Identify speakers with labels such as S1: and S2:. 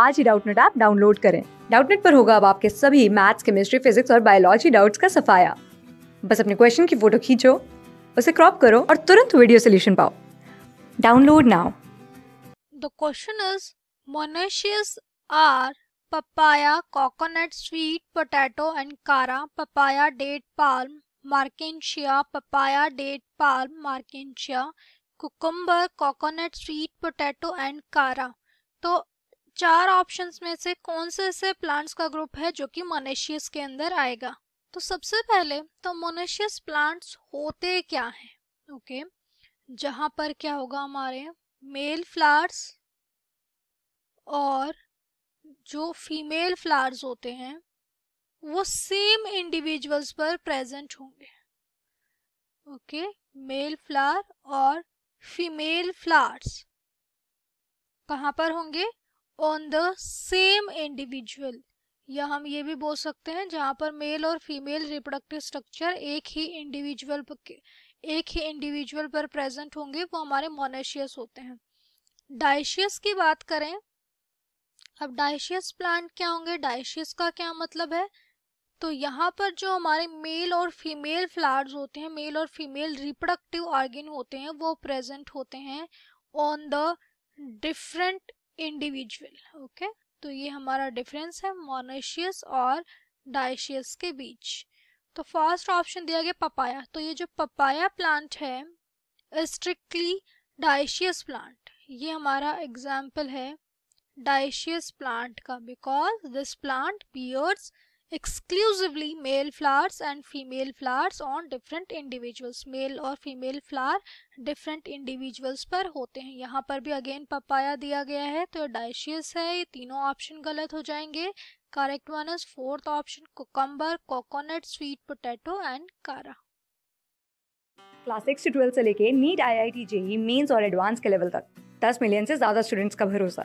S1: आज ही Doubtnut app download करें डाउटनेट पर होगा अब आपके सभी मैथ्स केमिस्ट्री फिजिक्स और बायोलॉजी डाउट्स का सफाया बस अपने क्वेश्चन की फोटो खींचो उसे क्रॉप करो और तुरंत वीडियो सोल्यूशन पाओ download now
S2: the question is monoecious are papaya coconut sweet potato and कारा papaya date palm मार्केशिया papaya date palm मार्केशिया cucumber coconut sweet potato and कारा तो चार ऑप्शंस में से कौन से ऐसे प्लांट्स का ग्रुप है जो कि मोनेशियस के अंदर आएगा तो सबसे पहले तो मोनेशियस प्लांट्स होते क्या हैं ओके जहां पर क्या होगा हमारे मेल फ्लावर्स और जो फीमेल फ्लावर्स होते हैं वो सेम इंडिविजुअल्स पर प्रेजेंट होंगे ओके मेल फ्लावर और फीमेल फ्लावर्स कहाँ पर होंगे ऑन द सेम इंडिविजुअल या हम ये भी बोल सकते हैं जहाँ पर मेल और फीमेल रिप्रोडक्टिव स्ट्रक्चर एक ही इंडिविजुअल एक ही इंडिविजुअल पर प्रेजेंट होंगे वो हमारे मोनेशियस होते हैं डाइशियस की बात करें अब डाइशियस प्लांट क्या होंगे डाइशियस का क्या मतलब है तो यहाँ पर जो हमारे मेल और फीमेल फ्लावर्स होते हैं मेल और फीमेल रिप्रोडक्टिव ऑर्गेन होते हैं वो प्रेजेंट होते हैं on the different individual okay तो ये हमारा डिफरेंस है मोनेशियस और डाइशियस के बीच तो फर्स्ट ऑप्शन दिया गया पपाया तो ये जो पपाया प्लांट है स्ट्रिक्टली डाइशियस प्लांट ये हमारा एग्जाम्पल है डाइशियस प्लांट का because this plant bears exclusively male flowers and female flowers on different individuals male और female flower different individuals पर होते हैं यहाँ पर भी again पपाया दिया गया है तो डाइशियस है ये तीनों ऑप्शन गलत हो जाएंगे correct one is fourth option cucumber coconut sweet potato and chara
S1: class six से ट्वेल्थ से लेके NEET I I T JEE mains और एडवांस के लेवल तक दस मिलियन से ज़्यादा स्टूडेंट्स का भरोसा